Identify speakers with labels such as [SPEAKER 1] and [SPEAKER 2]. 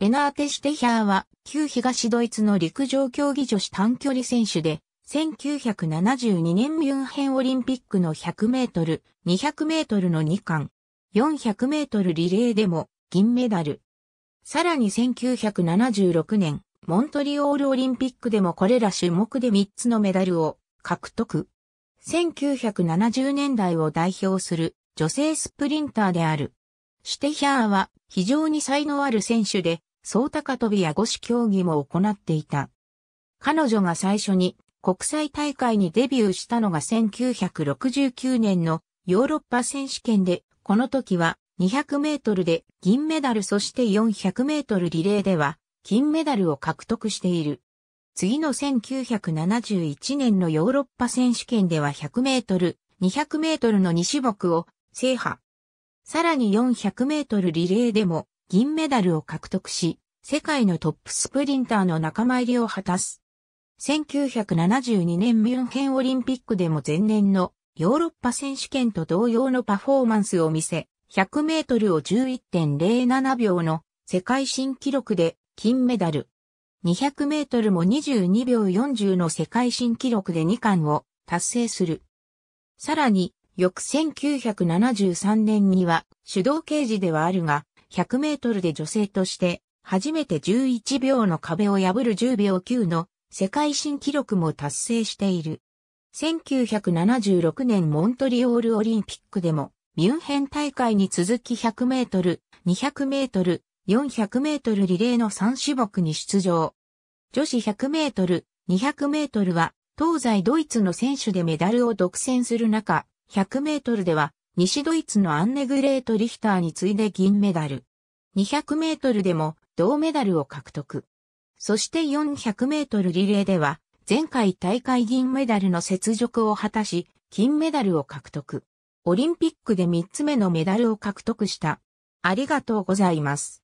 [SPEAKER 1] ベナーテ・シュテヒャーは、旧東ドイツの陸上競技女子短距離選手で、1972年ミュンヘンオリンピックの100メートル、200メートルの2冠、400メートルリレーでも銀メダル。さらに1976年、モントリオールオリンピックでもこれら種目で3つのメダルを獲得。1970年代を代表する女性スプリンターである。シュテヒャーは非常に才能ある選手で、総高跳びや五種競技も行っていた。彼女が最初に国際大会にデビューしたのが1969年のヨーロッパ選手権で、この時は200メートルで銀メダルそして400メートルリレーでは金メダルを獲得している。次の1971年のヨーロッパ選手権では100メートル、200メートルの2種目を制覇。さらに400メートルリレーでも銀メダルを獲得し、世界のトップスプリンターの仲間入りを果たす。1972年ミュンヘンオリンピックでも前年のヨーロッパ選手権と同様のパフォーマンスを見せ、100メートルを11.07秒の世界新記録で金メダル。200メートルも22秒40の世界新記録で2冠を達成する。さらに翌1973年には手動刑事ではあるが、100メートルで女性として初めて11秒の壁を破る10秒9の世界新記録も達成している。1976年モントリオールオリンピックでもミュンヘン大会に続き100メートル、200メートル、400メートルリレーの3種目に出場。女子100メートル、200メートルは東西ドイツの選手でメダルを独占する中、100メートルでは、西ドイツのアンネグレート・リヒターに次いで銀メダル。200メートルでも銅メダルを獲得。そして400メートルリレーでは、前回大会銀メダルの雪辱を果たし、金メダルを獲得。オリンピックで3つ目のメダルを獲得した。ありがとうございます。